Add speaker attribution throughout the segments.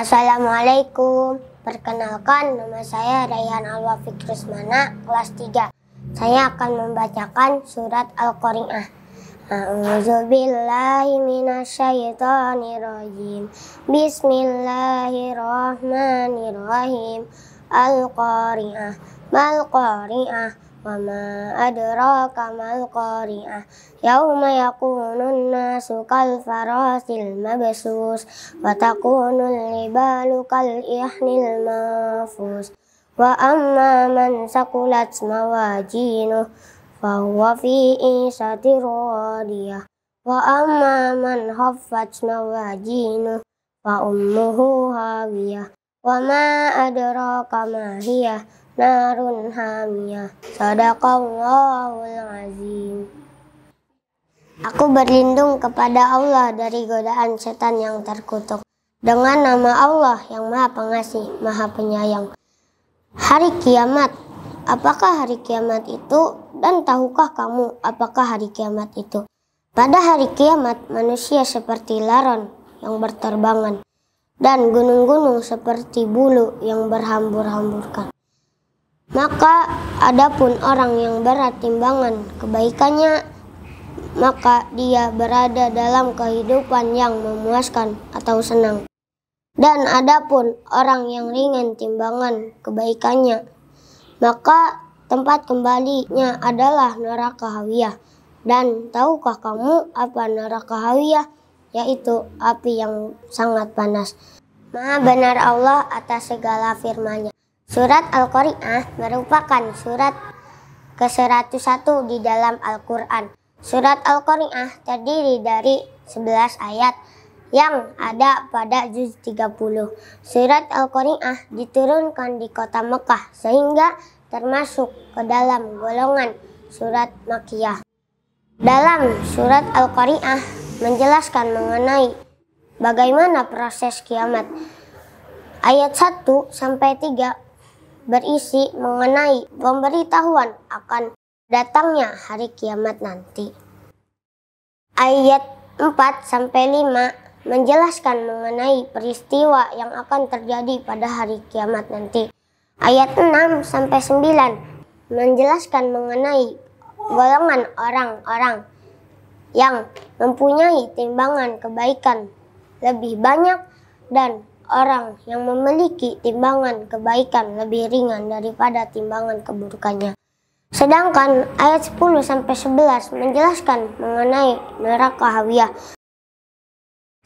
Speaker 1: Assalamualaikum. Perkenalkan, nama saya Rayhan Alwa Fikrusmana, kelas 3. Saya akan membacakan surat Al-Qari'ah. A'udzubillahi minasyaitonirrajim. Bismillahirrahmanirrahim. Al-Qari'ah. Mal Qari'ah. وما أدراك ما القارعة يوم يكون الناس كالفراس المبسوس وتكون الجبال كالإحن المنفوس وأما من ثقلت موازينه فهو في عيشة راضية وأما من خفت موازينه فأمه هاوية وما أدراك ما هي narun hamiyah. Sadaqallahul azim. Aku berlindung kepada Allah dari godaan setan yang terkutuk. Dengan nama Allah yang maha pengasih, maha penyayang. Hari kiamat, apakah hari kiamat itu? Dan tahukah kamu apakah hari kiamat itu? Pada hari kiamat, manusia seperti laron yang berterbangan, dan gunung-gunung seperti bulu yang berhambur-hamburkan. Maka adapun orang yang berat timbangan kebaikannya, maka dia berada dalam kehidupan yang memuaskan atau senang. Dan adapun orang yang ringan timbangan kebaikannya, maka tempat kembalinya adalah neraka hawiyah. Dan tahukah kamu apa neraka hawiyah? Yaitu api yang sangat panas. Maha benar Allah atas segala firman-Nya. Surat Al-Qari'ah merupakan surat ke-101 di dalam Al-Quran. Surat Al-Qari'ah terdiri dari 11 ayat yang ada pada juz 30. Surat Al-Qari'ah diturunkan di kota Mekah sehingga termasuk ke dalam golongan surat Makiyah. Dalam surat Al-Qari'ah menjelaskan mengenai bagaimana proses kiamat. Ayat 1 sampai 3 berisi mengenai pemberitahuan akan datangnya hari kiamat nanti. Ayat 4 sampai 5 menjelaskan mengenai peristiwa yang akan terjadi pada hari kiamat nanti. Ayat 6 sampai 9 menjelaskan mengenai golongan orang-orang yang mempunyai timbangan kebaikan lebih banyak dan Orang yang memiliki timbangan kebaikan lebih ringan daripada timbangan keburukannya. Sedangkan ayat 10 11 menjelaskan mengenai neraka Hawiyah.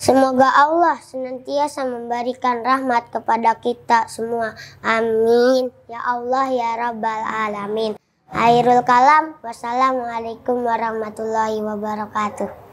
Speaker 1: Semoga Allah senantiasa memberikan rahmat kepada kita semua. Amin. Ya Allah ya Rabbal Alamin. Airul Kalam. Wassalamualaikum warahmatullahi wabarakatuh.